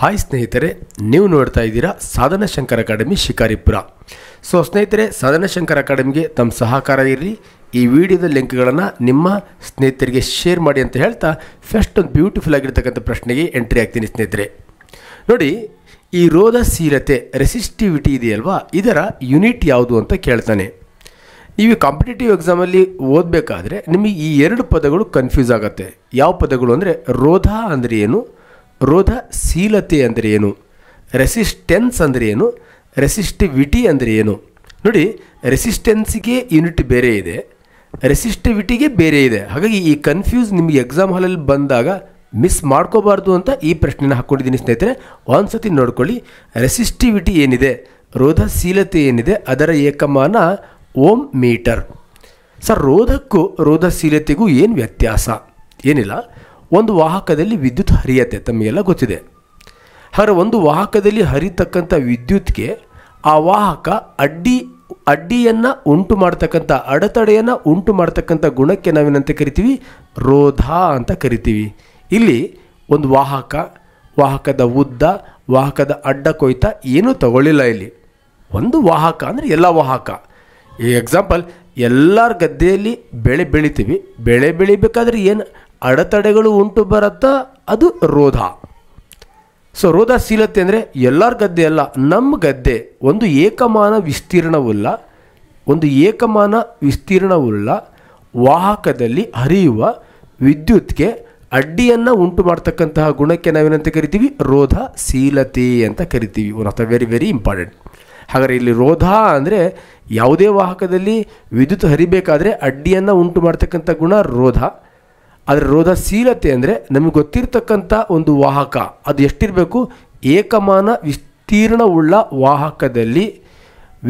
hi ಸ್ನೇಹಿತರೆ ನೀವು ನೋಡ್ತಾ ಇದ್ದೀರಾ ಸಾಧನ ಶಂಕರ್ ಅಕಾಡೆಮಿ ಶಿಕಾರಿಪುರ ಸೊ ಸ್ನೇಹಿತರೆ ಸಾಧನ ಶಂಕರ್ ಅಕಾಡೆಮಿಗೆ ತಮ್ಮ ಸಹಕಾರ ಇರಲಿ ಈ ವಿಡಿಯೋದ ಲಿಂಕ್ಗಳನ್ನು ನಿಮ್ಮ ಸ್ನೇಹಿತರಿಗೆ ಶೇರ್ ಮಾಡಿ ಅಂತ ಹೇಳ್ತಾ ಫಸ್ಟ್ ಒಂದು ಬ್ಯೂಟಿಫುಲ್ ಆಗಿರ್ತಕ್ಕಂಥ ಪ್ರಶ್ನೆಗೆ ಎಂಟ್ರಿ ಆಗ್ತೀನಿ ಸ್ನೇಹಿತರೆ ನೋಡಿ ಈ ರೋಧಶೀಲತೆ ರೆಸಿಸ್ಟಿವಿಟಿ ಇದೆಯಲ್ವಾ ಇದರ ಯೂನಿಟ್ ಯಾವುದು ಅಂತ ಕೇಳ್ತಾನೆ ನೀವು ಕಾಂಪಿಟೇಟಿವ್ ಎಕ್ಸಾಮಲ್ಲಿ ಓದಬೇಕಾದ್ರೆ ನಿಮಗೆ ಈ ಎರಡು ಪದಗಳು ಕನ್ಫ್ಯೂಸ್ ಆಗುತ್ತೆ ಯಾವ ಪದಗಳು ಅಂದರೆ ರೋಧ ಅಂದರೆ ಏನು ರೋಧಶೀಲತೆ ಅಂದರೆ ಏನು ರೆಸಿಸ್ಟೆನ್ಸ್ ಅಂದರೆ ಏನು ರೆಸಿಸ್ಟಿವಿಟಿ ಅಂದರೆ ಏನು ನೋಡಿ ರೆಸಿಸ್ಟೆನ್ಸಿಗೆ ಯೂನಿಟ್ ಬೇರೆ ಇದೆ ರೆಸಿಸ್ಟಿವಿಟಿಗೆ ಬೇರೆ ಇದೆ ಹಾಗಾಗಿ ಈ ಕನ್ಫ್ಯೂಸ್ ನಿಮಗೆ ಎಕ್ಸಾಮ್ ಹಾಲಲ್ಲಿ ಬಂದಾಗ ಮಿಸ್ ಮಾಡ್ಕೋಬಾರ್ದು ಅಂತ ಈ ಪ್ರಶ್ನೆನ ಹಾಕ್ಕೊಂಡಿದ್ದೀನಿ ಸ್ನೇಹಿತರೆ ಒಂದ್ಸತಿ ನೋಡ್ಕೊಳ್ಳಿ ರೆಸಿಸ್ಟಿವಿಟಿ ಏನಿದೆ ರೋಧಶೀಲತೆ ಏನಿದೆ ಅದರ ಏಕಮಾನ ಓಮ್ ಮೀಟರ್ ಸರ್ ರೋಧಕ್ಕೂ ರೋಧಶೀಲತೆಗೂ ಏನು ವ್ಯತ್ಯಾಸ ಏನಿಲ್ಲ ಒಂದು ವಾಹಕದಲ್ಲಿ ವಿದ್ಯುತ್ ಹರಿಯತ್ತೆ ತಮಗೆಲ್ಲ ಗೊತ್ತಿದೆ ಹಾಗೆ ಒಂದು ವಾಹಕದಲ್ಲಿ ಹರಿತಕ್ಕಂಥ ವಿದ್ಯುತ್ಗೆ ಆ ವಾಹಕ ಅಡ್ಡಿ ಅಡ್ಡಿಯನ್ನು ಉಂಟು ಮಾಡ್ತಕ್ಕಂಥ ಅಡೆತಡೆಯನ್ನು ಉಂಟು ಮಾಡ್ತಕ್ಕಂಥ ಗುಣಕ್ಕೆ ನಾವೇನಂತ ಕರಿತೀವಿ ರೋಧ ಅಂತ ಕರಿತೀವಿ ಇಲ್ಲಿ ಒಂದು ವಾಹಕ ವಾಹಕದ ಉದ್ದ ವಾಹಕದ ಅಡ್ಡ ಕೊಯ್ತ ಏನೂ ತಗೊಳ್ಳಿಲ್ಲ ಇಲ್ಲಿ ಒಂದು ವಾಹಕ ಅಂದರೆ ಎಲ್ಲ ವಾಹಕ ಈ ಎಕ್ಸಾಂಪಲ್ ಎಲ್ಲರ ಗದ್ದೆಯಲ್ಲಿ ಬೆಳೆ ಬೆಳಿತೀವಿ ಬೆಳೆ ಬೆಳಿಬೇಕಾದ್ರೆ ಏನು ಅಡೆತಡೆಗಳು ಉಂಟು ಬರುತ್ತಾ ಅದು ರೋಧ ಸೊ ಶೀಲತೆ ಅಂದರೆ ಎಲ್ಲರ ಗದ್ದೆ ಅಲ್ಲ ನಮ್ಮ ಗದ್ದೆ ಒಂದು ಏಕಮಾನ ವಿಸ್ತೀರ್ಣವುಲ್ಲ ಒಂದು ಏಕಮಾನ ವಿಸ್ತೀರ್ಣವುಳ್ಳ ವಾಹಕದಲ್ಲಿ ಹರಿಯುವ ವಿದ್ಯುತ್ಗೆ ಅಡ್ಡಿಯನ್ನು ಉಂಟು ಮಾಡ್ತಕ್ಕಂತಹ ಗುಣಕ್ಕೆ ನಾವೇನಂತ ಕರಿತೀವಿ ರೋಧ ಶೀಲತೆ ಅಂತ ಕರಿತೀವಿ one of the very very important ಹಾಗಾದರೆ ಇಲ್ಲಿ ರೋಧ ಅಂದರೆ ಯಾವುದೇ ವಾಹಕದಲ್ಲಿ ವಿದ್ಯುತ್ ಹರಿಬೇಕಾದ್ರೆ ಅಡ್ಡಿಯನ್ನು ಉಂಟು ಮಾಡ್ತಕ್ಕಂಥ ಗುಣ ರೋಧ ಅದರ ರೋಧಶೀಲತೆ ಅಂದರೆ ನಮಗೆ ಗೊತ್ತಿರತಕ್ಕಂಥ ಒಂದು ವಾಹಕ ಅದು ಎಷ್ಟಿರಬೇಕು ಏಕಮಾನ ವಿಸ್ತೀರ್ಣವುಳ್ಳ ವಾಹಕದಲ್ಲಿ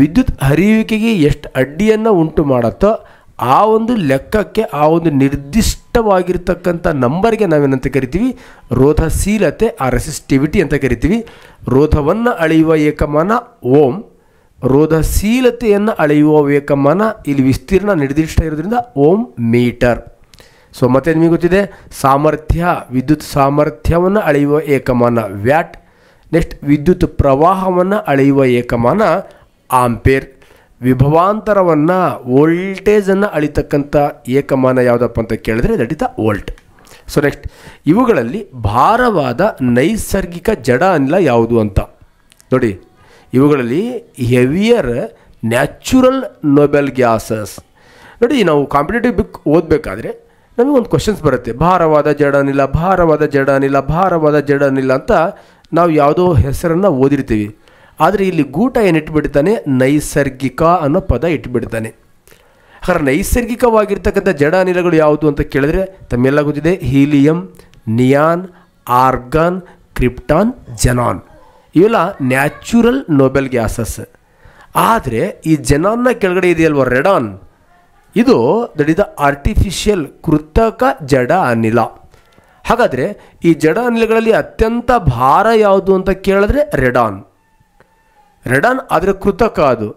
ವಿದ್ಯುತ್ ಹರಿಯುವಿಕೆಗೆ ಎಷ್ಟು ಅಡ್ಡಿಯನ್ನು ಉಂಟು ಮಾಡುತ್ತೋ ಆ ಒಂದು ಲೆಕ್ಕಕ್ಕೆ ಆ ಒಂದು ನಿರ್ದಿಷ್ಟವಾಗಿರ್ತಕ್ಕಂಥ ನಂಬರ್ಗೆ ನಾವೇನಂತ ಕರಿತೀವಿ ರೋಧಶೀಲತೆ ಆ ರೆಸಿಸ್ಟಿವಿಟಿ ಅಂತ ಕರಿತೀವಿ ರೋಧವನ್ನು ಅಳೆಯುವ ಏಕಮಾನ ಓಂ ರೋಧಶೀಲತೆಯನ್ನು ಅಳೆಯುವ ಏಕಮಾನ ಇಲ್ಲಿ ವಿಸ್ತೀರ್ಣ ನಿರ್ದಿಷ್ಟ ಇರೋದ್ರಿಂದ ಓಂ ಮೀಟರ್ ಸೊ ಮತ್ತೆ ನಿಮಗೆ ಗೊತ್ತಿದೆ ಸಾಮರ್ಥ್ಯ ವಿದ್ಯುತ್ ಸಾಮರ್ಥ್ಯವನ್ನು ಅಳೆಯುವ ಏಕಮಾನ ವ್ಯಾಟ್ ನೆಕ್ಸ್ಟ್ ವಿದ್ಯುತ್ ಪ್ರವಾಹವನ್ನು ಅಳೆಯುವ ಏಕಮಾನ ಆಂಪೇರ್ ವಿಭವಾಂತರವನ್ನು ವೋಲ್ಟೇಜನ್ನು ಅಳಿತಕ್ಕಂಥ ಏಕಮಾನ ಯಾವುದಪ್ಪ ಅಂತ ಕೇಳಿದ್ರೆ that is volt so next ಇವುಗಳಲ್ಲಿ ಭಾರವಾದ ನೈಸರ್ಗಿಕ ಜಡ ಅನಿಲ ಯಾವುದು ಅಂತ ನೋಡಿ ಇವುಗಳಲ್ಲಿ ಹೆವಿಯರ್ ನ್ಯಾಚುರಲ್ ನೊಬೆಲ್ ಗ್ಯಾಸಸ್ ನೋಡಿ ನಾವು ಕಾಂಪಿಟೇಟಿವ್ ಬುಕ್ ಓದಬೇಕಾದ್ರೆ ನಮಗೊಂದು ಕ್ವಶನ್ಸ್ ಬರುತ್ತೆ ಭಾರವಾದ ಅನಿಲ ಭಾರವಾದ ಅನಿಲ ಭಾರವಾದ ಅನಿಲ ಅಂತ ನಾವು ಯಾವುದೋ ಹೆಸರನ್ನು ಓದಿರ್ತೀವಿ ಆದರೆ ಇಲ್ಲಿ ಗೂಟ ಏನಿಟ್ಬಿಡ್ತಾನೆ ನೈಸರ್ಗಿಕ ಅನ್ನೋ ಪದ ಇಟ್ಬಿಡ್ತಾನೆ ಹಾಗಾದ್ರೆ ನೈಸರ್ಗಿಕವಾಗಿರ್ತಕ್ಕಂಥ ಜಡ ಅನಿಲಗಳು ಯಾವುದು ಅಂತ ಕೇಳಿದ್ರೆ ತಮ್ಮೆಲ್ಲ ಗೊತ್ತಿದೆ helium neon argon krypton xenon ಇವೆಲ್ಲ ನ್ಯಾಚುರಲ್ ನೋಬೆಲ್ ಗ್ಯಾಸಸ್ ಆದರೆ ಈ ಜನಾನ್ನ ಕೆಳಗಡೆ ಇದೆಯಲ್ವ ರೆಡಾನ್ ಇದು ದಟ್ ಇಸ್ ದ ಆರ್ಟಿಫಿಷಿಯಲ್ ಕೃತಕ ಜಡ ಅನಿಲ ಹಾಗಾದರೆ ಈ ಜಡ ಅನಿಲಗಳಲ್ಲಿ ಅತ್ಯಂತ ಭಾರ ಯಾವುದು ಅಂತ ಕೇಳಿದ್ರೆ ರೆಡಾನ್ ರೆಡಾನ್ ಆದರೆ ಕೃತಕ ಅದು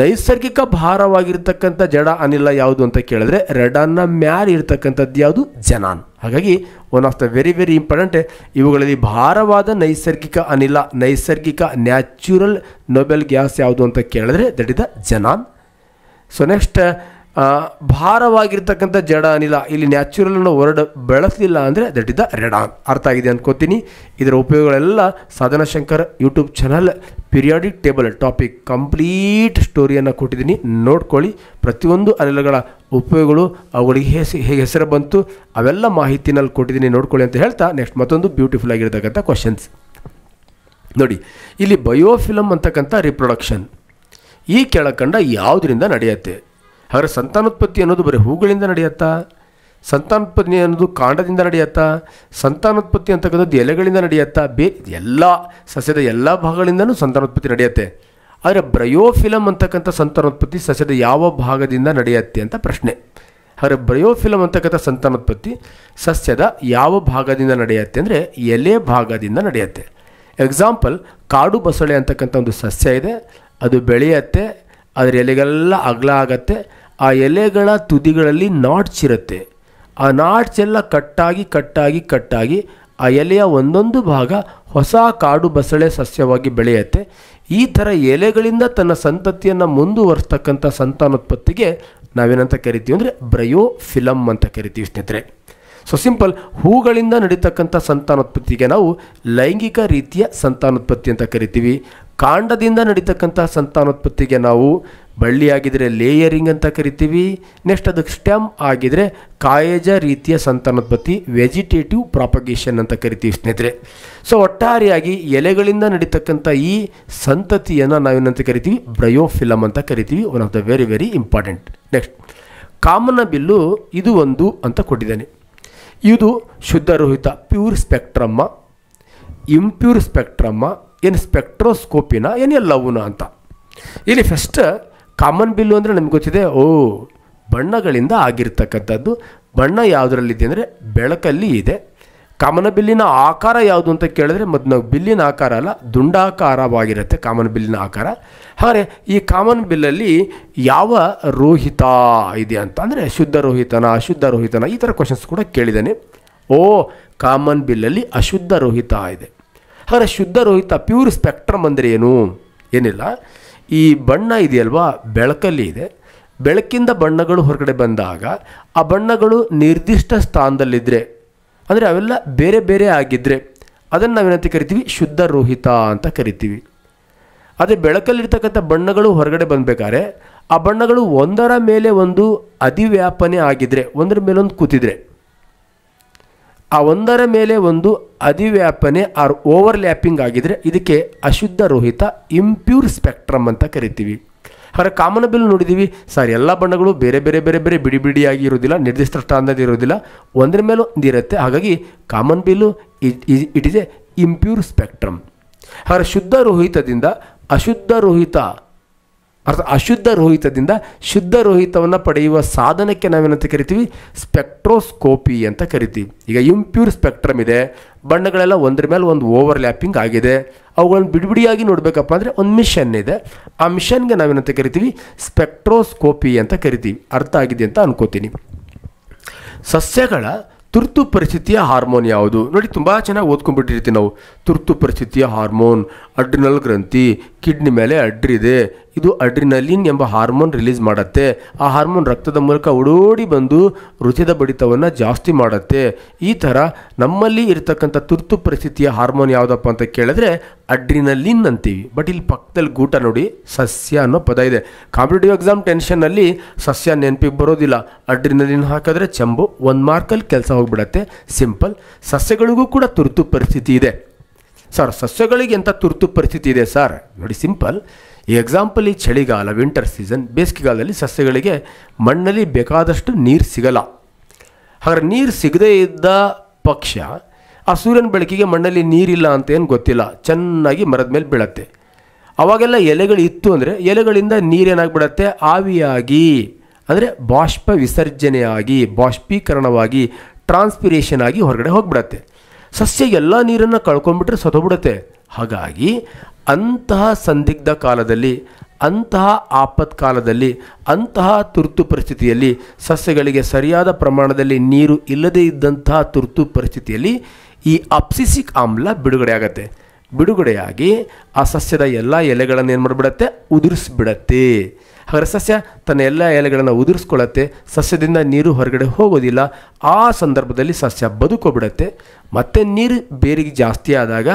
ನೈಸರ್ಗಿಕ ಭಾರವಾಗಿರ್ತಕ್ಕಂಥ ಜಡ ಅನಿಲ ಯಾವುದು ಅಂತ ಕೇಳಿದ್ರೆ ರೆಡಾನ್ನ ಮ್ಯಾಲೆ ಇರ್ತಕ್ಕಂಥದ್ದು ಯಾವುದು ಜನಾನ್ ಹಾಗಾಗಿ one of the very very important ಇವುಗಳಲ್ಲಿ ಭಾರವಾದ ನೈಸರ್ಗಿಕ ಅನಿಲ ನೈಸರ್ಗಿಕ ನ್ಯಾಚುರಲ್ ನೊಬೆಲ್ ಗ್ಯಾಸ್ ಯಾವುದು ಅಂತ ಕೇಳಿದ್ರೆ that is the xenon so next ಭಾರವಾಗಿರ್ತಕ್ಕಂಥ ಜಡ ಅನಿಲ ಇಲ್ಲಿ ನ್ಯಾಚುರಲ್ ಅನ್ನೋ ವರ್ಡ್ ಬೆಳೆಸಲಿಲ್ಲ ಅಂದರೆ ದಟ್ ಇಸ್ ರೆಡಾನ್ ಅರ್ಥ ಆಗಿದೆ ಅಂದ್ಕೋತೀನಿ ಇದರ ಉಪಯೋಗಗಳೆಲ್ಲ Sadhana Shankar YouTube channel periodic table topic complete ಸ್ಟೋರಿಯನ್ನು ಕೊಟ್ಟಿದ್ದೀನಿ ನೋಡ್ಕೊಳ್ಳಿ ಪ್ರತಿಯೊಂದು ಅನಿಲಗಳ ಉಪಯೋಗಗಳು ಅವುಗಳಿಗೆ ಹೆಸರು ಹೇಗೆ ಹೆಸರು ಬಂತು ಅವೆಲ್ಲ ಮಾಹಿತಿನಲ್ಲಿ ಕೊಟ್ಟಿದ್ದೀನಿ ನೋಡ್ಕೊಳ್ಳಿ ಅಂತ ಹೇಳ್ತಾ ನೆಕ್ಸ್ಟ್ ಮತ್ತೊಂದು ಬ್ಯೂಟಿಫುಲ್ ಆಗಿರ್ತಕ್ಕಂಥ ಕ್ವಶನ್ಸ್ ನೋಡಿ ಇಲ್ಲಿ ಬಯೋಫಿಲಮ್ ಅಂತಕ್ಕಂಥ ರಿಪ್ರೊಡಕ್ಷನ್ ಈ ಕೆಳಕಂಡ ಯಾವುದರಿಂದ ನಡೆಯುತ್ತೆ ಹಾಗಾದ್ರೆ ಸಂತಾನೋತ್ಪತ್ತಿ ಅನ್ನೋದು ಬರೀ ಹೂಗಳಿಂದ ನಡೆಯುತ್ತಾ ಸಂತಾನೋತ್ಪತ್ತಿ ಅನ್ನೋದು ಕಾಂಡದಿಂದ ನಡೆಯುತ್ತಾ ಸಂತಾನೋತ್ಪತ್ತಿ ಅಂತಕ್ಕಂಥದ್ದು ಎಲೆಗಳಿಂದ ನಡೆಯುತ್ತಾ ಬೇ ಎಲ್ಲ ಸಸ್ಯದ ಎಲ್ಲ ಭಾಗಗಳಿಂದಲೂ ಸಂತಾನೋತ್ಪತ್ತಿ ನಡೆಯುತ್ತೆ ಆದರೆ ಬ್ರಯೋಫಿಲಮ್ ಅಂತಕ್ಕಂಥ ಸಂತಾನೋತ್ಪತ್ತಿ ಸಸ್ಯದ ಯಾವ ಭಾಗದಿಂದ ನಡೆಯುತ್ತೆ ಅಂತ ಪ್ರಶ್ನೆ ಆದರೆ ಬ್ರಯೋಫಿಲಮ್ ಅಂತಕ್ಕಂಥ ಸಂತಾನೋತ್ಪತ್ತಿ ಸಸ್ಯದ ಯಾವ ಭಾಗದಿಂದ ನಡೆಯುತ್ತೆ ಅಂದರೆ ಎಲೆ ಭಾಗದಿಂದ ನಡೆಯುತ್ತೆ ಎಕ್ಸಾಂಪಲ್ ಕಾಡು ಬಸಳೆ ಅಂತಕ್ಕಂಥ ಒಂದು ಸಸ್ಯ ಇದೆ ಅದು ಬೆಳೆಯತ್ತೆ ಅದರ ಎಲೆಗೆಲ್ಲ ಅಗಲ ಆಗತ್ತೆ ಆ ಎಲೆಗಳ ತುದಿಗಳಲ್ಲಿ ನಾಟ್ಸ್ ಇರುತ್ತೆ ಆ ನಾಟ್ಸ್ ಎಲ್ಲ ಕಟ್ಟಾಗಿ ಕಟ್ಟಾಗಿ ಕಟ್ಟಾಗಿ ಆ ಎಲೆಯ ಒಂದೊಂದು ಭಾಗ ಹೊಸ ಕಾಡು ಬಸಳೆ ಸಸ್ಯವಾಗಿ ಬೆಳೆಯುತ್ತೆ ಈ ಥರ ಎಲೆಗಳಿಂದ ತನ್ನ ಸಂತತಿಯನ್ನು ಮುಂದುವರಿಸ್ತಕ್ಕಂಥ ಸಂತಾನೋತ್ಪತ್ತಿಗೆ ನಾವೇನಂತ ಕರಿತೀವಿ ಅಂದರೆ ಬ್ರಯೋ ಫಿಲಮ್ ಅಂತ ಕರಿತೀವಿ ಸ್ನೇಹಿತರೆ ಸೊ ಸಿಂಪಲ್ ಹೂಗಳಿಂದ ನಡೀತಕ್ಕಂಥ ಸಂತಾನೋತ್ಪತ್ತಿಗೆ ನಾವು ಲೈಂಗಿಕ ರೀತಿಯ ಸಂತಾನೋತ್ಪತ್ತಿ ಅಂತ ಕರಿತೀವಿ ಕಾಂಡದಿಂದ ನಡೀತಕ್ಕಂಥ ಸಂತಾನೋತ್ಪತ್ತಿಗೆ ನಾವು ಬಳ್ಳಿ ಲೇಯರಿಂಗ್ ಅಂತ ಕರಿತೀವಿ ನೆಕ್ಸ್ಟ್ ಅದಕ್ಕೆ ಸ್ಟೆಮ್ ಆಗಿದರೆ ಕಾಯಜ ರೀತಿಯ ಸಂತಾನೋತ್ಪತ್ತಿ ವೆಜಿಟೇಟಿವ್ ಪ್ರಾಪಗೇಷನ್ ಅಂತ ಕರಿತೀವಿ ಸ್ನೇಹಿತರೆ ಸೊ ಒಟ್ಟಾರೆಯಾಗಿ ಎಲೆಗಳಿಂದ ನಡೀತಕ್ಕಂಥ ಈ ಸಂತತಿಯನ್ನು ನಾವೇನಂತ ಕರಿತೀವಿ ಬ್ರಯೋಫಿಲಮ್ ಅಂತ ಕರಿತೀವಿ one of the very very important next ಕಾಮನ ಬಿಲ್ಲು ಇದು ಒಂದು ಅಂತ ಕೊಟ್ಟಿದ್ದಾನೆ ಇದು ಶುದ್ಧ ರೋಹಿತ ಪ್ಯೂರ್ ಸ್ಪೆಕ್ಟ್ರಮ್ಮ ಇಂಪ್ಯೂರ್ ಸ್ಪೆಕ್ಟ್ರಮ್ಮ ಏನು ಸ್ಪೆಕ್ಟ್ರೋಸ್ಕೋಪಿನ ಏನು ಎಲ್ಲವೂನ ಅಂತ ಇಲ್ಲಿ ಫಸ್ಟ್ ಕಾಮನ್ ಬಿಲ್ಲು ಅಂದರೆ ನಮ್ಗೆ ಗೊತ್ತಿದೆ ಓ ಬಣ್ಣಗಳಿಂದ ಆಗಿರ್ತಕ್ಕಂಥದ್ದು ಬಣ್ಣ ಯಾವುದರಲ್ಲಿದೆ ಅಂದರೆ ಬೆಳಕಲ್ಲಿ ಇದೆ ಕಾಮನ ಬಿಲ್ಲಿನ ಆಕಾರ ಯಾವುದು ಅಂತ ಕೇಳಿದ್ರೆ ಮತ್ತು ನಾವು ಬಿಲ್ಲಿನ ಆಕಾರ ಅಲ್ಲ ದುಂಡಾಕಾರವಾಗಿರುತ್ತೆ ಕಾಮನ್ ಬಿಲ್ಲಿನ ಆಕಾರ ಹಾಗೆ ಈ ಕಾಮನ್ ಬಿಲ್ಲಲ್ಲಿ ಯಾವ ರೋಹಿತ ಇದೆ ಅಂತ ಅಂದರೆ ಶುದ್ಧ ರೋಹಿತನ ಅಶುದ್ಧ ರೋಹಿತನ ಈ ಥರ ಕ್ವಶನ್ಸ್ ಕೂಡ ಕೇಳಿದ್ದೇನೆ ಓ ಕಾಮನ್ ಬಿಲ್ಲಲ್ಲಿ ಅಶುದ್ಧ ರೋಹಿತ ಇದೆ ಹಾಗೆ ಶುದ್ಧ ರೋಹಿತ ಪ್ಯೂರ್ ಸ್ಪೆಕ್ಟ್ರಮ್ ಅಂದರೆ ಏನು ಏನಿಲ್ಲ ಈ ಬಣ್ಣ ಇದೆಯಲ್ವಾ ಬೆಳಕಲ್ಲಿ ಇದೆ ಬೆಳಕಿಂದ ಬಣ್ಣಗಳು ಹೊರಗಡೆ ಬಂದಾಗ ಆ ಬಣ್ಣಗಳು ನಿರ್ದಿಷ್ಟ ಸ್ಥಾನದಲ್ಲಿದ್ದರೆ ಅಂದರೆ ಅವೆಲ್ಲ ಬೇರೆ ಬೇರೆ ಆಗಿದ್ದರೆ ಅದನ್ನು ನಾವೇನಂತ ಕರಿತೀವಿ ಶುದ್ಧ ರೋಹಿತ ಅಂತ ಕರಿತೀವಿ ಅದೇ ಬೆಳಕಲ್ಲಿರ್ತಕ್ಕಂಥ ಬಣ್ಣಗಳು ಹೊರಗಡೆ ಬಂದಬೇಕಾದ್ರೆ ಆ ಬಣ್ಣಗಳು ಒಂದರ ಮೇಲೆ ಒಂದು ಅಧಿವ್ಯಾಪನೆ ಆಗಿದ್ದರೆ ಒಂದರ ಮೇಲೊಂದು ಕೂತಿದ್ರೆ ಆ ಒಂದರ ಮೇಲೆ ಒಂದು ಅಧಿವ್ಯಾಪನೆ ಆರ್ ಓವರ್ಲ್ಯಾಪಿಂಗ್ ಆಗಿದ್ರೆ ಇದಕ್ಕೆ ಅಶುದ್ಧ ರೋಹಿತ ಇಂಪ್ಯೂರ್ ಸ್ಪೆಕ್ಟ್ರಮ್ ಅಂತ ಕರಿತೀವಿ ಹಾಗೆ ಕಾಮನ್ ಬಿಲ್ ನೋಡಿದ್ದೀವಿ ಸರ್ ಎಲ್ಲ ಬಣ್ಣಗಳು ಬೇರೆ ಬೇರೆ ಬೇರೆ ಬೇರೆ ಬಿಡಿ ಬಿಡಿಯಾಗಿ ಇರೋದಿಲ್ಲ ನಿರ್ದಿಷ್ಟ ಸ್ಥಾನದಲ್ಲಿ ಇರೋದಿಲ್ಲ ಒಂದರ ಮೇಲೂ ಇರುತ್ತೆ ಹಾಗಾಗಿ ಕಾಮನ್ ಬಿಲ್ಲು it is a impure spectrum ಹಾಗೆ ಶುದ್ಧ ರೋಹಿತದಿಂದ ಅಶುದ್ಧ ರೋಹಿತ ಅರ್ಥ ಅಶುದ್ಧ ರೋಹಿತದಿಂದ ಶುದ್ಧ ರೋಹಿತವನ್ನು ಪಡೆಯುವ ಸಾಧನಕ್ಕೆ ನಾವೇನಂತ ಕರಿತೀವಿ ಸ್ಪೆಕ್ಟ್ರೋಸ್ಕೋಪಿ ಅಂತ ಕರಿತೀವಿ ಈಗ ಇಂಪ್ಯೂರ್ ಸ್ಪೆಕ್ಟ್ರಮ್ ಇದೆ ಬಣ್ಣಗಳೆಲ್ಲ ಒಂದ್ರ ಮೇಲೆ ಒಂದು ಓವರ್ ಲ್ಯಾಪಿಂಗ್ ಆಗಿದೆ ಅವುಗಳನ್ನು ಬಿಡಿಬಿಡಿಯಾಗಿ ನೋಡಬೇಕಪ್ಪ ಅಂದರೆ ಒಂದು ಮಿಷನ್ ಇದೆ ಆ ಮಿಷನ್ಗೆ ನಾವೇನಂತ ಕರಿತೀವಿ ಸ್ಪೆಕ್ಟ್ರೋಸ್ಕೋಪಿ ಅಂತ ಕರಿತೀವಿ ಅರ್ಥ ಆಗಿದೆ ಅಂತ ಅನ್ಕೋತೀನಿ ಸಸ್ಯಗಳ ತುರ್ತು ಪರಿಸ್ಥಿತಿಯ ಹಾರ್ಮೋನ್ ಯಾವುದು ನೋಡಿ ತುಂಬ ಚೆನ್ನಾಗಿ ಓದ್ಕೊಂಡ್ಬಿಟ್ಟಿರ್ತೀವಿ ನಾವು ತುರ್ತು ಪರಿಸ್ಥಿತಿಯ ಹಾರ್ಮೋನ್ ಅಡ್ರಿನಲ್ ಗ್ರಂಥಿ ಕಿಡ್ನಿ ಮೇಲೆ ಅಡ್ರಿದೆ ಇದು ಅಡ್ರಿನಲಿನ್ ಎಂಬ ಹಾರ್ಮೋನ್ ರಿಲೀಸ್ ಮಾಡುತ್ತೆ ಆ ಹಾರ್ಮೋನ್ ರಕ್ತದ ಮೂಲಕ ಓಡೋಡಿ ಬಂದು ಹೃದಯದ ಬಡಿತವನ್ನು ಜಾಸ್ತಿ ಮಾಡುತ್ತೆ ಈ ಥರ ನಮ್ಮಲ್ಲಿ ಇರತಕ್ಕಂಥ ತುರ್ತು ಪರಿಸ್ಥಿತಿಯ ಹಾರ್ಮೋನ್ ಯಾವುದಪ್ಪ ಅಂತ ಕೇಳಿದ್ರೆ ಅಡ್ರಿನಲಿನ್ ಅಂತೀವಿ ಬಟ್ ಇಲ್ಲಿ ಪಕ್ಕದಲ್ಲಿ ಗೂಟ ನೋಡಿ ಸಸ್ಯ ಅನ್ನೋ ಪದ ಇದೆ ಕಾಂಪಿಟೇಟಿವ್ ಎಕ್ಸಾಮ್ ಟೆನ್ಷನ್ನಲ್ಲಿ ಸಸ್ಯ ನೆನಪಿಗೆ ಬರೋದಿಲ್ಲ ಅಡ್ರಿನಲಿನ್ ಹಾಕಿದ್ರೆ ಚೆಂಬು ಒಂದು ಮಾರ್ಕಲ್ಲಿ ಕೆಲಸ ಹೋಗ್ಬಿಡತ್ತೆ ಸಿಂಪಲ್ ಸಸ್ಯಗಳಿಗೂ ಕೂಡ ತುರ್ತು ಪರಿಸ್ಥಿತಿ ಇದೆ ಸರ್ ಸಸ್ಯಗಳಿಗೆ ಎಂಥ ತುರ್ತು ಪರಿಸ್ಥಿತಿ ಇದೆ ಸರ್ ನೋಡಿ ಸಿಂಪಲ್ ಈ ಎಕ್ಸಾಂಪಲಿ ಚಳಿಗಾಲ ವಿಂಟರ್ ಸೀಸನ್ ಬೇಸಿಗೆಗಾಲದಲ್ಲಿ ಸಸ್ಯಗಳಿಗೆ ಮಣ್ಣಲ್ಲಿ ಬೇಕಾದಷ್ಟು ನೀರು ಸಿಗಲ್ಲ ಹಾಗಾದ್ರೆ ನೀರು ಸಿಗದೇ ಇದ್ದ ಪಕ್ಷ ಆ ಸೂರ್ಯನ ಬೆಳಕಿಗೆ ಮಣ್ಣಲ್ಲಿ ನೀರಿಲ್ಲ ಅಂತ ಏನು ಗೊತ್ತಿಲ್ಲ ಚೆನ್ನಾಗಿ ಮರದ ಮೇಲೆ ಬೀಳತ್ತೆ ಅವಾಗೆಲ್ಲ ಎಲೆಗಳು ಇತ್ತು ಅಂದರೆ ಎಲೆಗಳಿಂದ ನೀರೇನಾಗ್ಬಿಡತ್ತೆ ಆವಿಯಾಗಿ ಅಂದರೆ ಬಾಷ್ಪ ವಿಸರ್ಜನೆಯಾಗಿ ಬಾಷ್ಪೀಕರಣವಾಗಿ ಟ್ರಾನ್ಸ್ಪಿರೇಷನ್ ಆಗಿ ಹೊರಗಡೆ ಹೋಗ್ಬಿಡತ್ತೆ ಸಸ್ಯ ಎಲ್ಲ ನೀರನ್ನು ಕಳ್ಕೊಂಡ್ಬಿಟ್ರೆ ಸತ್ತೋಗ್ಬಿಡುತ್ತೆ ಹಾಗಾಗಿ ಅಂತಹ ಸಂದಿಗ್ಧ ಕಾಲದಲ್ಲಿ ಅಂತಹ ಆಪತ್ಕಾಲದಲ್ಲಿ ಅಂತಹ ತುರ್ತು ಪರಿಸ್ಥಿತಿಯಲ್ಲಿ ಸಸ್ಯಗಳಿಗೆ ಸರಿಯಾದ ಪ್ರಮಾಣದಲ್ಲಿ ನೀರು ಇಲ್ಲದೇ ಇದ್ದಂತಹ ತುರ್ತು ಪರಿಸ್ಥಿತಿಯಲ್ಲಿ ಈ ಅಪ್ಸಿಸಿಕ್ ಆಮ್ಲ ಬಿಡುಗಡೆಯಾಗತ್ತೆ ಬಿಡುಗಡೆಯಾಗಿ ಆ ಸಸ್ಯದ ಎಲ್ಲ ಎಲೆಗಳನ್ನು ಏನು ಮಾಡಿಬಿಡತ್ತೆ ಉದುರಿಸ್ಬಿಡತ್ತೆ ಹಾಗಾದರೆ ಸಸ್ಯ ತನ್ನ ಎಲ್ಲ ಎಲೆಗಳನ್ನು ಉದುರಿಸ್ಕೊಳ್ಳುತ್ತೆ ಸಸ್ಯದಿಂದ ನೀರು ಹೊರಗಡೆ ಹೋಗೋದಿಲ್ಲ ಆ ಸಂದರ್ಭದಲ್ಲಿ ಸಸ್ಯ ಬದುಕೋಬಿಡತ್ತೆ ಮತ್ತೆ ನೀರು ಬೇರಿಗೆ ಜಾಸ್ತಿ ಆದಾಗ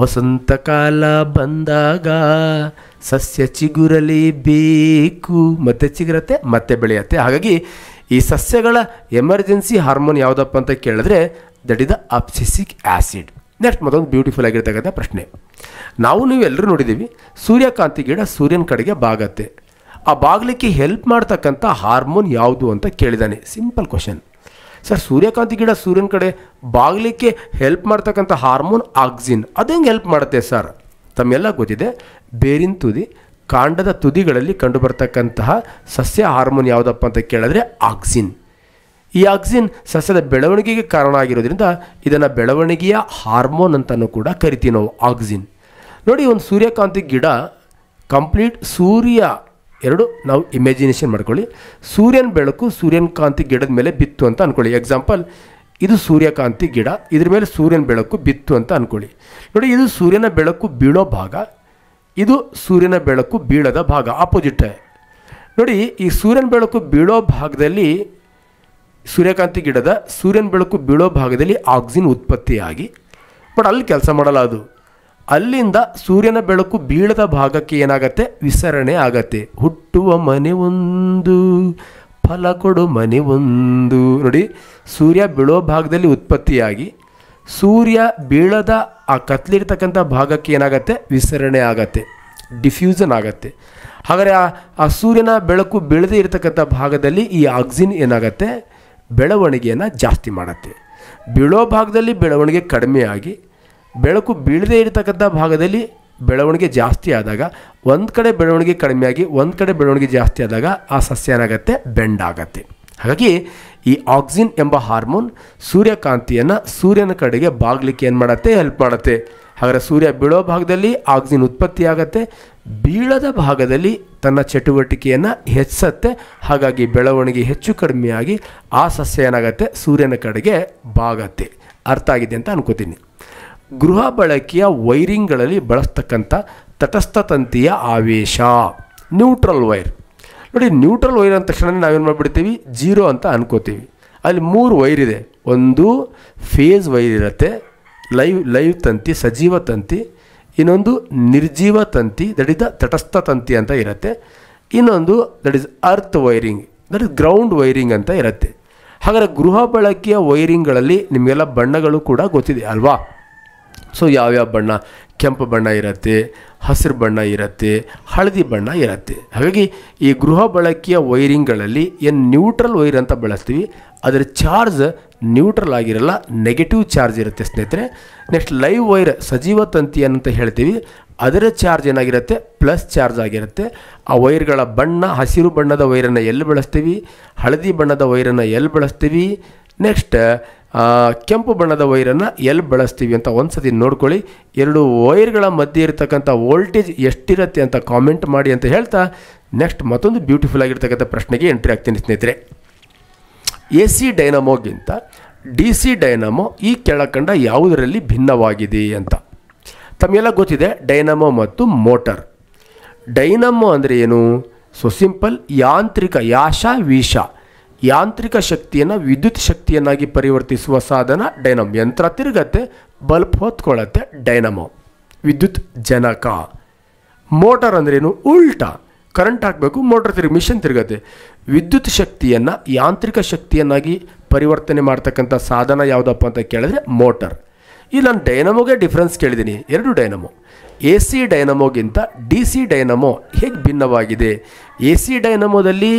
ವಸಂತಕಾಲ ಬಂದಾಗ ಸಸ್ಯ ಚಿಗುರಲಿ ಬೇಕು ಮತ್ತೆ ಚಿಗುರತ್ತೆ ಮತ್ತೆ ಬೆಳೆಯುತ್ತೆ ಹಾಗಾಗಿ ಈ ಸಸ್ಯಗಳ ಎಮರ್ಜೆನ್ಸಿ ಹಾರ್ಮೋನ್ ಯಾವುದಪ್ಪ ಅಂತ ಕೇಳಿದ್ರೆ that is the abscisic acid next ಮತ್ತೊಂದು ಬ್ಯೂಟಿಫುಲ್ ಆಗಿರ್ತಕ್ಕಂಥ ಪ್ರಶ್ನೆ ನಾವು ನೀವು ಎಲ್ಲರೂ ನೋಡಿದ್ದೀವಿ ಸೂರ್ಯಕಾಂತಿ ಗಿಡ ಸೂರ್ಯನ ಕಡೆಗೆ ಬಾಗತ್ತೆ ಆ ಬಾಗಿಲಿಕ್ಕೆ ಹೆಲ್ಪ್ ಮಾಡ್ತಕ್ಕಂಥ ಹಾರ್ಮೋನ್ ಯಾವುದು ಅಂತ ಕೇಳಿದ್ದಾನೆ ಸಿಂಪಲ್ ಕ್ವಶನ್ ಸರ್ ಸೂರ್ಯಕಾಂತಿ ಗಿಡ ಸೂರ್ಯನ ಕಡೆ ಬಾಗಿಲಿಕ್ಕೆ ಹೆಲ್ಪ್ ಮಾಡ್ತಕ್ಕಂಥ ಹಾರ್ಮೋನ್ ಆಕ್ಸಿನ್ ಅದು ಹೆಂಗೆ ಹೆಲ್ಪ್ ಮಾಡುತ್ತೆ ಸರ್ ತಮ್ಮೆಲ್ಲ ಗೊತ್ತಿದೆ ಬೇರಿನ ತುದಿ ಕಾಂಡದ ತುದಿಗಳಲ್ಲಿ ಕಂಡುಬರ್ತಕ್ಕಂತಹ ಸಸ್ಯ ಹಾರ್ಮೋನ್ ಯಾವುದಪ್ಪ ಅಂತ ಕೇಳಿದ್ರೆ ಆಕ್ಸಿನ್ ಈ ಆಕ್ಸಿನ್ ಸಸ್ಯದ ಬೆಳವಣಿಗೆಗೆ ಕಾರಣ ಆಗಿರೋದ್ರಿಂದ ಇದನ್ನು ಬೆಳವಣಿಗೆಯ ಹಾರ್ಮೋನ್ ಅಂತಲೂ ಕೂಡ ಕರಿತೀವಿ ನಾವು ಆಕ್ಸಿನ್ ನೋಡಿ ಒಂದು ಸೂರ್ಯಕಾಂತಿ ಗಿಡ ಕಂಪ್ಲೀಟ್ ಸೂರ್ಯ ಎರಡು ನಾವು ಇಮ್ಯಾಜಿನೇಷನ್ ಮಾಡ್ಕೊಳ್ಳಿ ಸೂರ್ಯನ ಬೆಳಕು ಸೂರ್ಯನಕಾಂತಿ ಗಿಡದ ಮೇಲೆ ಬಿತ್ತು ಅಂತ ಅಂದ್ಕೊಳ್ಳಿ ಎಕ್ಸಾಂಪಲ್ ಇದು ಸೂರ್ಯಕಾಂತಿ ಗಿಡ ಇದ್ರ ಮೇಲೆ ಸೂರ್ಯನ ಬೆಳಕು ಬಿತ್ತು ಅಂತ ಅಂದ್ಕೊಳ್ಳಿ ನೋಡಿ ಇದು ಸೂರ್ಯನ ಬೆಳಕು ಬೀಳೋ ಭಾಗ ಇದು ಸೂರ್ಯನ ಬೆಳಕು ಬೀಳದ ಭಾಗ ಆಪೋಸಿಟ್ ನೋಡಿ ಈ ಸೂರ್ಯನ ಬೆಳಕು ಬೀಳೋ ಭಾಗದಲ್ಲಿ ಸೂರ್ಯಕಾಂತಿ ಗಿಡದ ಸೂರ್ಯನ ಬೆಳಕು ಬೀಳೋ ಭಾಗದಲ್ಲಿ ಆಕ್ಸಿಜನ್ ಉತ್ಪತ್ತಿಯಾಗಿ ಬಟ್ ಅಲ್ಲಿ ಕೆಲಸ ಮಾಡಲ್ಲ ಅದು ಅಲ್ಲಿಂದ ಸೂರ್ಯನ ಬೆಳಕು ಬೀಳದ ಭಾಗಕ್ಕೆ ಏನಾಗತ್ತೆ ವಿಸರಣೆ ಆಗತ್ತೆ ಹುಟ್ಟುವ ಮನೆ ಒಂದು ಫಲ ಕೊಡು ಮನೆ ಒಂದು ನೋಡಿ ಸೂರ್ಯ ಬೀಳೋ ಭಾಗದಲ್ಲಿ ಉತ್ಪತ್ತಿಯಾಗಿ ಸೂರ್ಯ ಬೀಳದ ಆ ಕತ್ಲಿರ್ತಕ್ಕಂಥ ಭಾಗಕ್ಕೆ ಏನಾಗತ್ತೆ ವಿಸರಣೆ ಆಗತ್ತೆ ಡಿಫ್ಯೂಸನ್ ಆಗತ್ತೆ ಹಾಗಾದರೆ ಆ ಆ ಸೂರ್ಯನ ಬೆಳಕು ಬೀಳದೇ ಇರತಕ್ಕಂಥ ಭಾಗದಲ್ಲಿ ಈ ಆಕ್ಸಿನ್ ಏನಾಗತ್ತೆ ಬೆಳವಣಿಗೆಯನ್ನು ಜಾಸ್ತಿ ಮಾಡುತ್ತೆ ಬೀಳೋ ಭಾಗದಲ್ಲಿ ಬೆಳವಣಿಗೆ ಕಡಿಮೆಯಾಗಿ ಬೆಳಕು ಬೀಳದೇ ಇರತಕ್ಕಂಥ ಭಾಗದಲ್ಲಿ ಬೆಳವಣಿಗೆ ಜಾಸ್ತಿ ಆದಾಗ ಒಂದು ಕಡೆ ಬೆಳವಣಿಗೆ ಕಡಿಮೆಯಾಗಿ ಒಂದು ಕಡೆ ಬೆಳವಣಿಗೆ ಜಾಸ್ತಿ ಆದಾಗ ಆ ಸಸ್ಯ ಏನಾಗತ್ತೆ ಬೆಂಡ್ ಆಗುತ್ತೆ ಹಾಗಾಗಿ ಈ ಆಕ್ಸಿನ್ ಎಂಬ ಹಾರ್ಮೋನ್ ಸೂರ್ಯಕಾಂತಿಯನ್ನು ಸೂರ್ಯನ ಕಡೆಗೆ ಬಾಗ್ಲಿಕ್ಕೆ ಏನು ಮಾಡುತ್ತೆ ಹೆಲ್ಪ್ ಮಾಡುತ್ತೆ ಹಾಗಾದರೆ ಸೂರ್ಯ ಬೀಳೋ ಭಾಗದಲ್ಲಿ ಆಕ್ಸಿನ್ ಉತ್ಪತ್ತಿಯಾಗತ್ತೆ ಬೀಳದ ಭಾಗದಲ್ಲಿ ತನ್ನ ಚಟುವಟಿಕೆಯನ್ನು ಹೆಚ್ಚಿಸುತ್ತೆ ಹಾಗಾಗಿ ಬೆಳವಣಿಗೆ ಹೆಚ್ಚು ಕಡಿಮೆಯಾಗಿ ಆ ಸಸ್ಯ ಏನಾಗುತ್ತೆ ಸೂರ್ಯನ ಕಡೆಗೆ ಬಾಗತ್ತೆ ಅರ್ಥ ಆಗಿದೆ ಅಂತ ಅನ್ಕೋತೀನಿ ಗೃಹ ಬಳಕೆಯ ವೈರಿಂಗ್ಗಳಲ್ಲಿ ಬಳಸ್ತಕ್ಕಂಥ ತಟಸ್ಥ ತಂತಿಯ ಆವೇಶ ನ್ಯೂಟ್ರಲ್ ವೈರ್ ನೋಡಿ ನ್ಯೂಟ್ರಲ್ ವೈರ್ ಅಂದ ತಕ್ಷಣ ನಾವೇನು ಮಾಡಿಬಿಡ್ತೀವಿ ಜೀರೋ ಅಂತ ಅನ್ಕೋತೀವಿ ಅಲ್ಲಿ ಮೂರು ವೈರ್ ಇದೆ ಒಂದು ಫೇಸ್ ವೈರ್ ಇರುತ್ತೆ ಲೈವ್ ಲೈವ್ ತಂತಿ ಸಜೀವ ತಂತಿ ಇನ್ನೊಂದು ನಿರ್ಜೀವ ತಂತಿ ದಟ್ ಇಸ್ ದ ತಟಸ್ಥ ತಂತಿ ಅಂತ ಇರುತ್ತೆ ಇನ್ನೊಂದು that is earth wiring that is ground wiring ಅಂತ ಇರುತ್ತೆ ಹಾಗಾದರೆ ಗೃಹ ಬಳಕೆಯ ವೈರಿಂಗ್ಗಳಲ್ಲಿ ನಿಮಗೆಲ್ಲ ಬಣ್ಣಗಳು ಕೂಡ ಗೊತ್ತಿದೆ ಅಲ್ವಾ ಸೊ ಯಾವ್ಯಾವ ಬಣ್ಣ ಕೆಂಪು ಬಣ್ಣ ಇರುತ್ತೆ ಹಸಿರು ಬಣ್ಣ ಇರುತ್ತೆ ಹಳದಿ ಬಣ್ಣ ಇರುತ್ತೆ ಹಾಗಾಗಿ ಈ ಗೃಹ ಬಳಕೆಯ ವೈರಿಂಗ್ಗಳಲ್ಲಿ ಏನು ನ್ಯೂಟ್ರಲ್ ವೈರ್ ಅಂತ ಬಳಸ್ತೀವಿ ಅದರ ಚಾರ್ಜ್ ನ್ಯೂಟ್ರಲ್ ಆಗಿರಲ್ಲ ನೆಗೆಟಿವ್ ಚಾರ್ಜ್ ಇರುತ್ತೆ ಸ್ನೇಹಿತರೆ ನೆಕ್ಸ್ಟ್ ಲೈವ್ ವೈರ್ ಸಜೀವ ತಂತಿ ಅಂತ ಹೇಳ್ತೀವಿ ಅದರ ಚಾರ್ಜ್ ಏನಾಗಿರುತ್ತೆ ಪ್ಲಸ್ ಚಾರ್ಜ್ ಆಗಿರುತ್ತೆ ಆ ವೈರ್ಗಳ ಬಣ್ಣ ಹಸಿರು ಬಣ್ಣದ ವೈರನ್ನು ಎಲ್ಲಿ ಬಳಸ್ತೀವಿ ಹಳದಿ ಬಣ್ಣದ ವೈರನ್ನು ಎಲ್ಲಿ ಬಳಸ್ತೀವಿ ನೆಕ್ಸ್ಟ್ ಕೆಂಪು ಬಣ್ಣದ ವೈರನ್ನು ಎಲ್ಲಿ ಬಳಸ್ತೀವಿ ಅಂತ ಸತಿ ನೋಡ್ಕೊಳ್ಳಿ ಎರಡು ವೈರ್ಗಳ ಮಧ್ಯೆ ಇರತಕ್ಕಂಥ ವೋಲ್ಟೇಜ್ ಎಷ್ಟಿರುತ್ತೆ ಅಂತ ಕಾಮೆಂಟ್ ಮಾಡಿ ಅಂತ ಹೇಳ್ತಾ ನೆಕ್ಸ್ಟ್ ಮತ್ತೊಂದು ಬ್ಯೂಟಿಫುಲ್ ಆಗಿರ್ತಕ್ಕಂಥ ಪ್ರಶ್ನೆಗೆ ಎಂಟ್ರಿ ಆಗ್ತೀನಿ ಸ್ನೇಹಿತರೆ ಎ ಸಿ ಡೈನಮೋಗಿಂತ ಡಿ ಸಿ ಡೈನಮೋ ಈ ಕೆಳಕಂಡ ಯಾವುದರಲ್ಲಿ ಭಿನ್ನವಾಗಿದೆ ಅಂತ ತಮಗೆಲ್ಲ ಗೊತ್ತಿದೆ ಡೈನಮೋ ಮತ್ತು ಮೋಟರ್ ಡೈನಮೋ ಅಂದರೆ ಏನು ಸೊ ಸಿಂಪಲ್ ಯಾಂತ್ರಿಕ ಯಾಶ ವೀಶ ಯಾಂತ್ರಿಕ ಶಕ್ತಿಯನ್ನು ವಿದ್ಯುತ್ ಶಕ್ತಿಯನ್ನಾಗಿ ಪರಿವರ್ತಿಸುವ ಸಾಧನ ಡೈನಮ್ ಯಂತ್ರ ತಿರುಗತ್ತೆ ಬಲ್ಬ್ ಹೊತ್ಕೊಳ್ಳತ್ತೆ ಡೈನಮೋ ವಿದ್ಯುತ್ ಜನಕ ಮೋಟರ್ ಅಂದ್ರೇನು ಉಲ್ಟಾ ಕರೆಂಟ್ ಹಾಕಬೇಕು ಮೋಟರ್ ತಿರುಗಿ ಮಿಷನ್ ತಿರುಗತ್ತೆ ವಿದ್ಯುತ್ ಶಕ್ತಿಯನ್ನು ಯಾಂತ್ರಿಕ ಶಕ್ತಿಯನ್ನಾಗಿ ಪರಿವರ್ತನೆ ಮಾಡ್ತಕ್ಕಂಥ ಸಾಧನ ಯಾವುದಪ್ಪ ಅಂತ ಕೇಳಿದ್ರೆ ಮೋಟರ್ ಇಲ್ಲಿ ನಾನು ಡೈನಮೋಗೆ ಡಿಫ್ರೆನ್ಸ್ ಕೇಳಿದ್ದೀನಿ ಎರಡು ಡೈನಮೋ ಎ ಸಿ ಡೈನಮೋಗಿಂತ ಡಿ ಸಿ ಡೈನಮೋ ಹೇಗೆ ಭಿನ್ನವಾಗಿದೆ ಎ ಸಿ ಡೈನಮೋದಲ್ಲಿ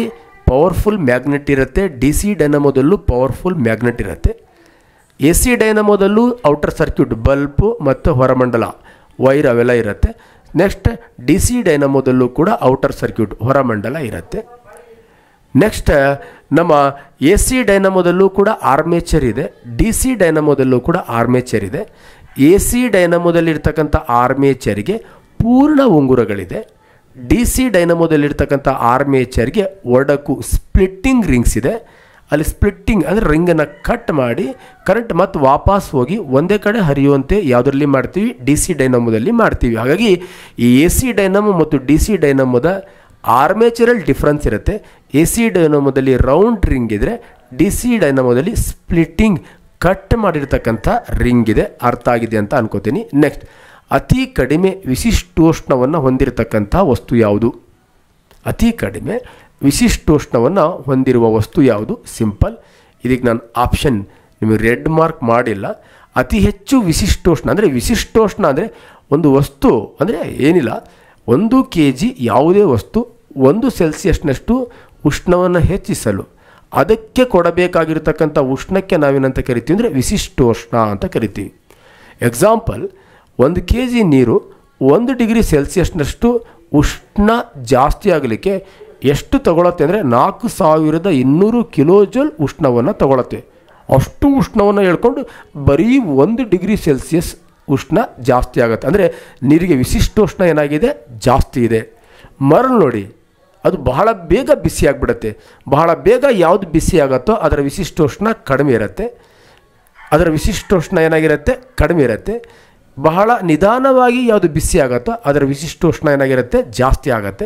ಪವರ್ಫುಲ್ ಮ್ಯಾಗ್ನೆಟ್ ಇರುತ್ತೆ ಡಿ ಸಿ ಡೈನಮೋದಲ್ಲೂ ಪವರ್ಫುಲ್ ಮ್ಯಾಗ್ನೆಟ್ ಇರುತ್ತೆ ಎ ಸಿ ಡೈನಮೋದಲ್ಲೂ ಔಟರ್ ಸರ್ಕ್ಯೂಟ್ ಬಲ್ಬು ಮತ್ತು ಹೊರಮಂಡಲ ವೈರ್ ಅವೆಲ್ಲ ಇರುತ್ತೆ ನೆಕ್ಸ್ಟ್ ಡಿ ಸಿ ಡೈನಮೋದಲ್ಲೂ ಕೂಡ ಔಟರ್ ಸರ್ಕ್ಯೂಟ್ ಹೊರಮಂಡಲ ಇರುತ್ತೆ ನೆಕ್ಸ್ಟ್ ನಮ್ಮ ಎ ಸಿ ಡೈನಮೋದಲ್ಲೂ ಕೂಡ ಆರ್ಮೇಚರ್ ಇದೆ ಡಿ ಸಿ ಡೈನಮೋದಲ್ಲೂ ಕೂಡ ಆರ್ಮೇಚರ್ ಇದೆ ಎ ಸಿ ಡೈನಮೋದಲ್ಲಿರ್ತಕ್ಕಂಥ ಆರ್ಮೇಚರಿಗೆ ಪೂರ್ಣ ಉಂಗುರಗಳಿದೆ ಡಿ ಸಿ ಡೈನಮೋದಲ್ಲಿರ್ತಕ್ಕಂಥ ಆರ್ಮೇಚರ್ಗೆ ಒಡಕು ಸ್ಪ್ಲಿಟ್ಟಿಂಗ್ ರಿಂಗ್ಸ್ ಇದೆ ಅಲ್ಲಿ ಸ್ಪ್ಲಿಟ್ಟಿಂಗ್ ಅಂದರೆ ರಿಂಗನ್ನು ಕಟ್ ಮಾಡಿ ಕರೆಂಟ್ ಮತ್ತು ವಾಪಸ್ ಹೋಗಿ ಒಂದೇ ಕಡೆ ಹರಿಯುವಂತೆ ಯಾವುದರಲ್ಲಿ ಮಾಡ್ತೀವಿ ಡಿ ಸಿ ಡೈನಮೋದಲ್ಲಿ ಮಾಡ್ತೀವಿ ಹಾಗಾಗಿ ಈ ಎ ಸಿ ಡೈನಮೋ ಮತ್ತು ಡಿ ಸಿ ಡೈನಮೋದ ಆರ್ಮೇಚರಲ್ ಡಿಫ್ರೆನ್ಸ್ ಇರುತ್ತೆ ಎ ಸಿ ಡೈನಮೋದಲ್ಲಿ ರೌಂಡ್ ರಿಂಗ್ ಇದ್ದರೆ ಡಿ ಸಿ ಡೈನಮೋದಲ್ಲಿ ಸ್ಪ್ಲಿಟ್ಟಿಂಗ್ ಕಟ್ ಮಾಡಿರ್ತಕ್ಕಂಥ ರಿಂಗ್ ಇದೆ ಅರ್ಥ ಆಗಿದೆ ಅಂತ ಅನ್ಕೋತೀನಿ ನೆಕ್ಸ್ಟ್ ಅತಿ ಕಡಿಮೆ ವಿಶಿಷ್ಟೋಷ್ಣವನ್ನು ಹೊಂದಿರತಕ್ಕಂಥ ವಸ್ತು ಯಾವುದು ಅತಿ ಕಡಿಮೆ ವಿಶಿಷ್ಟೋಷ್ಣವನ್ನು ಹೊಂದಿರುವ ವಸ್ತು ಯಾವುದು ಸಿಂಪಲ್ ಇದಕ್ಕೆ ನಾನು ಆಪ್ಷನ್ ನಿಮಗೆ ರೆಡ್ ಮಾರ್ಕ್ ಮಾಡಿಲ್ಲ ಅತಿ ಹೆಚ್ಚು ವಿಶಿಷ್ಟೋಷ್ಣ ಅಂದರೆ ವಿಶಿಷ್ಟೋಷ್ಣ ಅಂದರೆ ಒಂದು ವಸ್ತು ಅಂದರೆ ಏನಿಲ್ಲ ಒಂದು ಕೆ ಜಿ ಯಾವುದೇ ವಸ್ತು ಒಂದು ಸೆಲ್ಸಿಯಸ್ನಷ್ಟು ಉಷ್ಣವನ್ನು ಹೆಚ್ಚಿಸಲು ಅದಕ್ಕೆ ಕೊಡಬೇಕಾಗಿರ್ತಕ್ಕಂಥ ಉಷ್ಣಕ್ಕೆ ನಾವೇನಂತ ಕರಿತೀವಿ ಅಂದರೆ ವಿಶಿಷ್ಟೋಷ್ಣ ಅಂತ ಕರಿತೀವಿ ಎಕ್ಸಾಂಪಲ್ ಒಂದು ಕೆ ಜಿ ನೀರು ಒಂದು ಡಿಗ್ರಿ ಸೆಲ್ಸಿಯಸ್ನಷ್ಟು ಉಷ್ಣ ಜಾಸ್ತಿ ಆಗಲಿಕ್ಕೆ ಎಷ್ಟು ತಗೊಳತ್ತೆ ಅಂದರೆ ನಾಲ್ಕು ಸಾವಿರದ ಇನ್ನೂರು ಕಿಲೋ ಉಷ್ಣವನ್ನು ತಗೊಳತ್ತೆ ಅಷ್ಟು ಉಷ್ಣವನ್ನು ಹೇಳ್ಕೊಂಡು ಬರೀ ಒಂದು ಡಿಗ್ರಿ ಸೆಲ್ಸಿಯಸ್ ಉಷ್ಣ ಜಾಸ್ತಿ ಆಗುತ್ತೆ ಅಂದರೆ ನೀರಿಗೆ ವಿಶಿಷ್ಟ ಉಷ್ಣ ಏನಾಗಿದೆ ಜಾಸ್ತಿ ಇದೆ ಮರಳು ನೋಡಿ ಅದು ಬಹಳ ಬೇಗ ಬಿಸಿ ಆಗಿಬಿಡುತ್ತೆ ಬಹಳ ಬೇಗ ಯಾವುದು ಬಿಸಿ ಆಗುತ್ತೋ ಅದರ ವಿಶಿಷ್ಟ ಉಷ್ಣ ಕಡಿಮೆ ಇರುತ್ತೆ ಅದರ ವಿಶಿಷ್ಟ ಉಷ್ಣ ಏನಾಗಿರುತ್ತೆ ಕಡಿಮೆ ಇರುತ್ತೆ ಬಹಳ ನಿಧಾನವಾಗಿ ಯಾವುದು ಬಿಸಿ ಆಗುತ್ತೋ ಅದರ ವಿಶಿಷ್ಟ ಉಷ್ಣ ಏನಾಗಿರುತ್ತೆ ಜಾಸ್ತಿ ಆಗುತ್ತೆ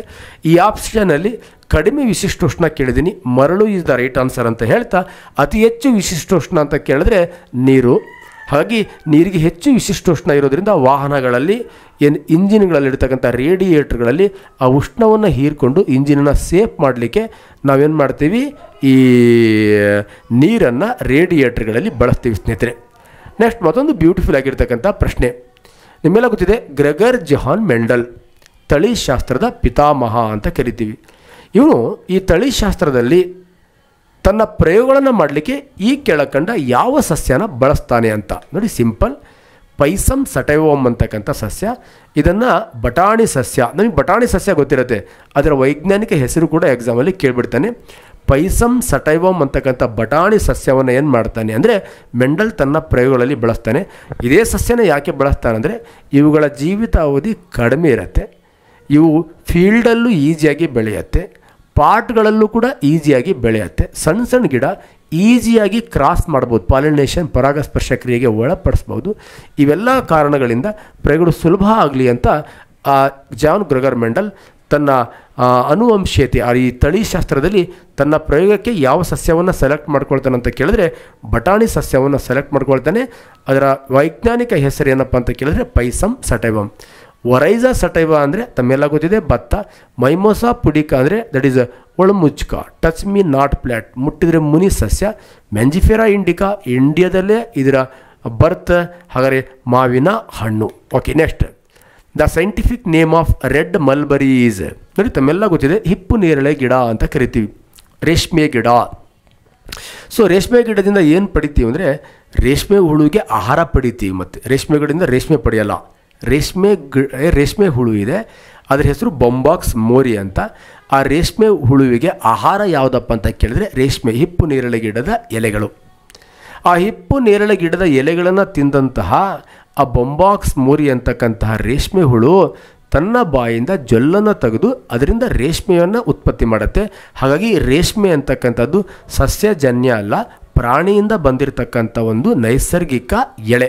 ಈ ಆಪ್ಷನಲ್ಲಿ ಕಡಿಮೆ ವಿಶಿಷ್ಟ ಉಷ್ಣ ಕೇಳಿದ್ದೀನಿ ಮರಳು ಇಸ್ ದ ರೈಟ್ ಆನ್ಸರ್ ಅಂತ ಹೇಳ್ತಾ ಅತಿ ಹೆಚ್ಚು ವಿಶಿಷ್ಟ ಉಷ್ಣ ಅಂತ ಕೇಳಿದ್ರೆ ನೀರು ಹಾಗೆ ನೀರಿಗೆ ಹೆಚ್ಚು ವಿಶಿಷ್ಟ ಉಷ್ಣ ಇರೋದರಿಂದ ವಾಹನಗಳಲ್ಲಿ ಏನು ಇಂಜಿನ್ಗಳಲ್ಲಿ ಇರ್ತಕ್ಕಂಥ ರೇಡಿಯೇಟರ್ಗಳಲ್ಲಿ ಆ ಉಷ್ಣವನ್ನು ಹೀರಿಕೊಂಡು ಇಂಜಿನನ್ನು ಸೇಫ್ ಮಾಡಲಿಕ್ಕೆ ನಾವೇನು ಮಾಡ್ತೀವಿ ಈ ನೀರನ್ನು ರೇಡಿಯೇಟರ್ಗಳಲ್ಲಿ ಬಳಸ್ತೀವಿ ಸ್ನೇಹಿತರೆ ನೆಕ್ಸ್ಟ್ ಮತ್ತೊಂದು ಬ್ಯೂಟಿಫುಲ್ ಆಗಿರ್ತಕ್ಕಂಥ ಪ್ರಶ್ನೆ ನಿಮ್ಮೆಲ್ಲ ಗೊತ್ತಿದೆ ಗ್ರೆಗರ್ ಜಹಾನ್ ಮೆಂಡಲ್ ತಳಿಶಾಸ್ತ್ರದ ಪಿತಾಮಹ ಅಂತ ಕರಿತೀವಿ ಇವನು ಈ ತಳಿಶಾಸ್ತ್ರದಲ್ಲಿ ತನ್ನ ಪ್ರಯೋಗಗಳನ್ನು ಮಾಡಲಿಕ್ಕೆ ಈ ಕೆಳಕಂಡ ಯಾವ ಸಸ್ಯನ ಬಳಸ್ತಾನೆ ಅಂತ ನೋಡಿ ಸಿಂಪಲ್ ಪೈಸಮ್ ಸಟೈವಮ್ ಅಂತಕ್ಕಂಥ ಸಸ್ಯ ಇದನ್ನು ಬಟಾಣಿ ಸಸ್ಯ ನಮಗೆ ಬಟಾಣಿ ಸಸ್ಯ ಗೊತ್ತಿರುತ್ತೆ ಅದರ ವೈಜ್ಞಾನಿಕ ಹೆಸರು ಕೂಡ ಎಕ್ಸಾಮಲ್ಲಿ ಕೇಳಿಬಿಡ್ತಾನೆ ಪೈಸಮ್ ಸಟೈವಮ್ ಅಂತಕ್ಕಂಥ ಬಟಾಣಿ ಸಸ್ಯವನ್ನು ಏನು ಮಾಡ್ತಾನೆ ಅಂದರೆ ಮೆಂಡಲ್ ತನ್ನ ಪ್ರಯೋಗಗಳಲ್ಲಿ ಬಳಸ್ತಾನೆ ಇದೇ ಸಸ್ಯನ ಯಾಕೆ ಬಳಸ್ತಾನೆ ಅಂದರೆ ಇವುಗಳ ಜೀವಿತಾವಧಿ ಕಡಿಮೆ ಇರುತ್ತೆ ಇವು ಫೀಲ್ಡಲ್ಲೂ ಈಸಿಯಾಗಿ ಬೆಳೆಯುತ್ತೆ ಪಾಟ್ಗಳಲ್ಲೂ ಕೂಡ ಈಸಿಯಾಗಿ ಬೆಳೆಯುತ್ತೆ ಸಣ್ಣ ಸಣ್ಣ ಗಿಡ ಈಸಿಯಾಗಿ ಕ್ರಾಸ್ ಮಾಡ್ಬೋದು ಪಾಲಿನೇಷನ್ ಪರಾಗಸ್ಪರ್ಶ ಕ್ರಿಯೆಗೆ ಒಳಪಡಿಸ್ಬೋದು ಇವೆಲ್ಲ ಕಾರಣಗಳಿಂದ ಪ್ರಯೋಗಗಳು ಸುಲಭ ಆಗಲಿ ಅಂತ ಆ ಜಾನ್ ಗ್ರಗರ್ ಮೆಂಡಲ್ ತನ್ನ ಅನುವಂಶೀಯತೆ ಆ ಈ ತಳಿಶಾಸ್ತ್ರದಲ್ಲಿ ತನ್ನ ಪ್ರಯೋಗಕ್ಕೆ ಯಾವ ಸಸ್ಯವನ್ನು ಸೆಲೆಕ್ಟ್ ಮಾಡ್ಕೊಳ್ತಾನೆ ಅಂತ ಕೇಳಿದ್ರೆ ಬಟಾಣಿ ಸಸ್ಯವನ್ನು ಸೆಲೆಕ್ಟ್ ಮಾಡ್ಕೊಳ್ತಾನೆ ಅದರ ವೈಜ್ಞಾನಿಕ ಹೆಸರು ಏನಪ್ಪ ಅಂತ ಕೇಳಿದ್ರೆ ಪೈಸಮ್ ಸಟೈವಂ ವರೈಜಾ ಸಟೈವ ಅಂದರೆ ತಮ್ಮೆಲ್ಲ ಗೊತ್ತಿದೆ ಭತ್ತ ಮೈಮೋಸಾ ಪುಡಿಕ ಅಂದರೆ ದಟ್ ಈಸ್ ಒಳಮುಚ್ಕ ಟಚ್ ಮಿ ನಾಟ್ ಪ್ಲ್ಯಾಟ್ ಮುಟ್ಟಿದರೆ ಮುನಿ ಸಸ್ಯ ಮೆಂಜಿಫೆರಾ ಇಂಡಿಕಾ ಇಂಡಿಯಾದಲ್ಲೇ ಇದರ ಬರ್ತ್ ಹಾಗಾದರೆ ಮಾವಿನ ಹಣ್ಣು okay next the scientific name of red mulberries ನೋಡಿ ತಮ್ಮೆಲ್ಲ ಗೊತ್ತಿದೆ ಹಿಪ್ಪು ನೇರಳೆ ಗಿಡ ಅಂತ ಕರಿತೀವಿ ರೇಷ್ಮೆ ಗಿಡ ಸೊ ರೇಷ್ಮೆ ಗಿಡದಿಂದ ಏನು ಪಡಿತೀವಿ ಅಂದರೆ ರೇಷ್ಮೆ ಹುಳುವಿಗೆ ಆಹಾರ ಪಡಿತೀವಿ ಮತ್ತು ರೇಷ್ಮೆ ಗಿಡದಿಂದ ರೇಷ್ಮೆ ಪಡೆಯಲ್ಲ ರೇಷ್ಮೆ ಗಿ ರೇಷ್ಮೆ ಹುಳು ಇದೆ ಅದರ ಹೆಸರು ಬೊಂಬಾಕ್ಸ್ ಮೋರಿ ಅಂತ ಆ ರೇಷ್ಮೆ ಹುಳುವಿಗೆ ಆಹಾರ ಯಾವುದಪ್ಪ ಅಂತ ಕೇಳಿದ್ರೆ ರೇಷ್ಮೆ ಹಿಪ್ಪು ನೇರಳೆ ಗಿಡದ ಎಲೆಗಳು ಆ ಹಿಪ್ಪು ನೇರಳೆ ಗಿಡದ ಎಲೆಗಳನ್ನು ತಿಂದಂತಹ ಆ ಬೊಂಬಾಕ್ಸ್ ಮೋರಿ ಅಂತಕ್ಕಂತಹ ರೇಷ್ಮೆ ಹುಳು ತನ್ನ ಬಾಯಿಂದ ಜೊಲ್ಲನ್ನು ತೆಗೆದು ಅದರಿಂದ ರೇಷ್ಮೆಯನ್ನು ಉತ್ಪತ್ತಿ ಮಾಡುತ್ತೆ ಹಾಗಾಗಿ ರೇಷ್ಮೆ ಅಂತಕ್ಕಂಥದ್ದು ಸಸ್ಯಜನ್ಯ ಅಲ್ಲ ಪ್ರಾಣಿಯಿಂದ ಬಂದಿರತಕ್ಕಂಥ ಒಂದು ನೈಸರ್ಗಿಕ ಎಳೆ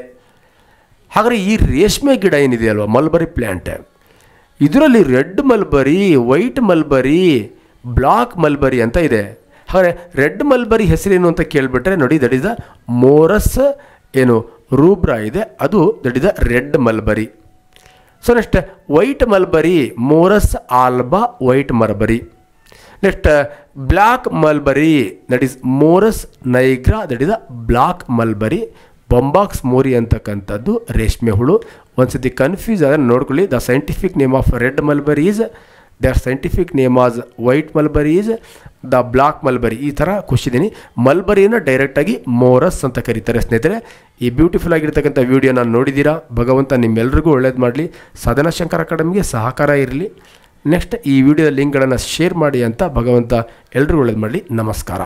ಹಾಗಾದರೆ ಈ ರೇಷ್ಮೆ ಗಿಡ ಏನಿದೆ ಅಲ್ವಾ ಮಲ್ಬರಿ ಪ್ಲ್ಯಾಂಟ್ ಇದರಲ್ಲಿ red mulberry white mulberry black mulberry ಅಂತ ಇದೆ ಹಾಗೆ ರೆಡ್ ಮಲ್ಬರಿ ಹೆಸರೇನು ಅಂತ ಕೇಳಿಬಿಟ್ರೆ ನೋಡಿ ದಟ್ ಇಸ್ ದ ಮೋರಸ್ ಏನು ರೂಬ್ರಾ ಇದೆ ಅದು that is red mulberry so next white mulberry morus alba white mulberry next black mulberry that is morus nigra that is a black mulberry bombyx mori ಅಂತಕ್ಕಂಥದ್ದು ರೇಷ್ಮೆ ಹುಳು ಒಂದ್ಸತಿ ಕನ್ಫ್ಯೂಸ್ ಆದರೆ ನೋಡ್ಕೊಳ್ಳಿ the scientific name of red mulberry is are scientific name as white mulberry is the black mulberry ಈ ಥರ ಖುಷಿದ್ದೀನಿ ಮಲ್ಬರಿಯನ್ನು ಡೈರೆಕ್ಟಾಗಿ ಮೋರಸ್ ಅಂತ ಕರೀತಾರೆ ಸ್ನೇಹಿತರೆ ಈ ಬ್ಯೂಟಿಫುಲ್ ಆಗಿರ್ತಕ್ಕಂಥ ವಿಡಿಯೋ ನಾನು ನೋಡಿದ್ದೀರಾ ಭಗವಂತ ನಿಮ್ಮೆಲ್ರಿಗೂ ಒಳ್ಳೇದು ಮಾಡಲಿ ಸದನಶಂಕರ್ ಅಕಾಡೆಮಿಗೆ ಸಹಕಾರ ಇರಲಿ ನೆಕ್ಸ್ಟ್ ಈ ವಿಡಿಯೋದ ಲಿಂಕ್ಗಳನ್ನು ಶೇರ್ ಮಾಡಿ ಅಂತ ಭಗವಂತ ಎಲ್ರಿಗೂ ಒಳ್ಳೇದು ಮಾಡಲಿ ನಮಸ್ಕಾರ